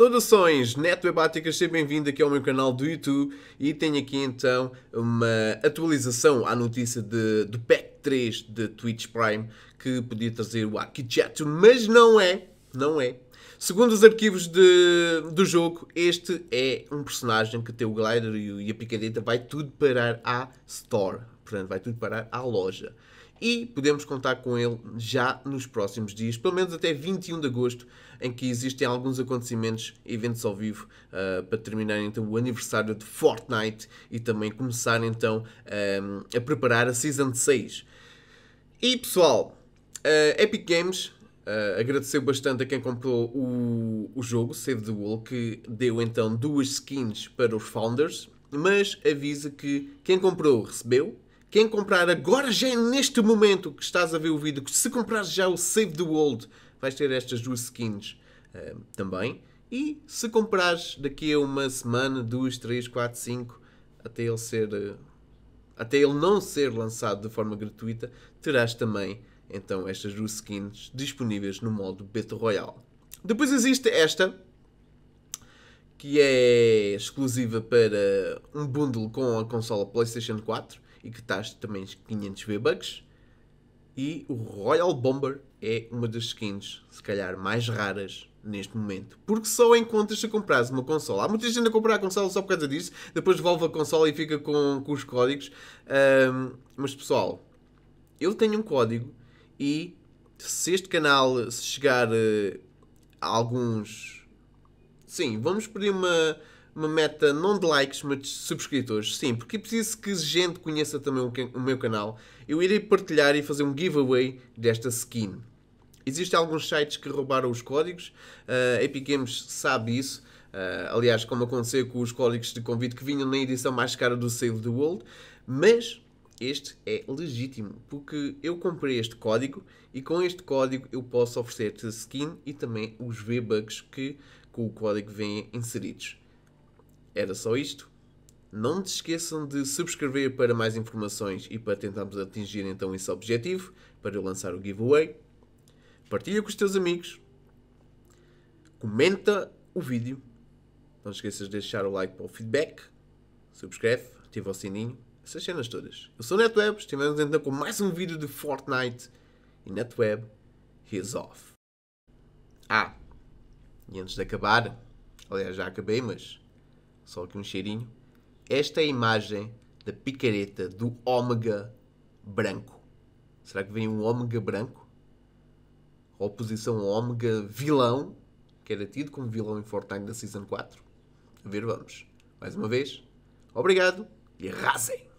Saudações, Hebáticas, seja bem-vindo aqui ao meu canal do YouTube e tenho aqui então uma atualização à notícia de, do Pack 3 de Twitch Prime que podia trazer o Akichato, mas não é, não é. Segundo os arquivos de, do jogo, este é um personagem que tem o glider e a picadeta vai tudo parar à Store, Portanto, vai tudo parar à loja. E podemos contar com ele já nos próximos dias, pelo menos até 21 de agosto, em que existem alguns acontecimentos, eventos ao vivo, uh, para terminar então o aniversário de Fortnite e também começar então um, ah, a preparar a Season 6. E pessoal, uh, Epic Games Uh, agradeceu bastante a quem comprou o, o jogo, Save the Wool, que deu então duas skins para os Founders, mas avisa que quem comprou recebeu, quem comprar agora, já é neste momento que estás a ver o vídeo, se comprares já o Save the World, vais ter estas duas skins uh, também. E se comprares daqui a uma semana, duas, três, quatro, cinco, até ele ser. Uh, até ele não ser lançado de forma gratuita, terás também então estas duas skins disponíveis no modo Battle Royale. Depois existe esta, que é exclusiva para um bundle com a consola PlayStation 4 e que estás também 500 V-Bucks. E o Royal Bomber é uma das skins, se calhar, mais raras neste momento. Porque só encontras se comprares uma consola. Há muita gente a comprar a consola só por causa disso. Depois devolve a consola e fica com, com os códigos. Um, mas pessoal, eu tenho um código e se este canal se chegar eh, a alguns. Sim, vamos pedir uma uma meta não de likes, mas de subscritores. Sim, porque preciso que gente conheça também o, meu canal. Eu irei partilhar e fazer um giveaway desta skin. Existem alguns sites que roubaram os códigos, uh, Epic Games sabe isso. Uh, aliás, como aconteceu com os códigos de convite que vinham na edição mais cara do Save the World, mas este é legítimo, porque eu comprei este código e com este código eu posso oferecer-te a skin e também os v bugs que com o código vêm inseridos. Era só isto. Não te esqueçam de subscrever para mais informações e para tentarmos atingir então esse objetivo, para eu lançar o giveaway. Partilha com os teus amigos. Comenta o vídeo. Não esqueças de deixar o like para o feedback. Subscreve, ativa o sininho. Essas cenas todas. Eu sou o NetWeb, estivemos então com mais um vídeo de Fortnite. E NetWeb, he's off. Ah, e antes de acabar, aliás já acabei, mas só aqui um cheirinho. Esta é a imagem da picareta do ômega branco. Será que vem um ômega branco? A oposição ômega vilão, que era tido como vilão em Fortnite da Season 4. A ver, vamos. Mais uma vez, obrigado e arrasem!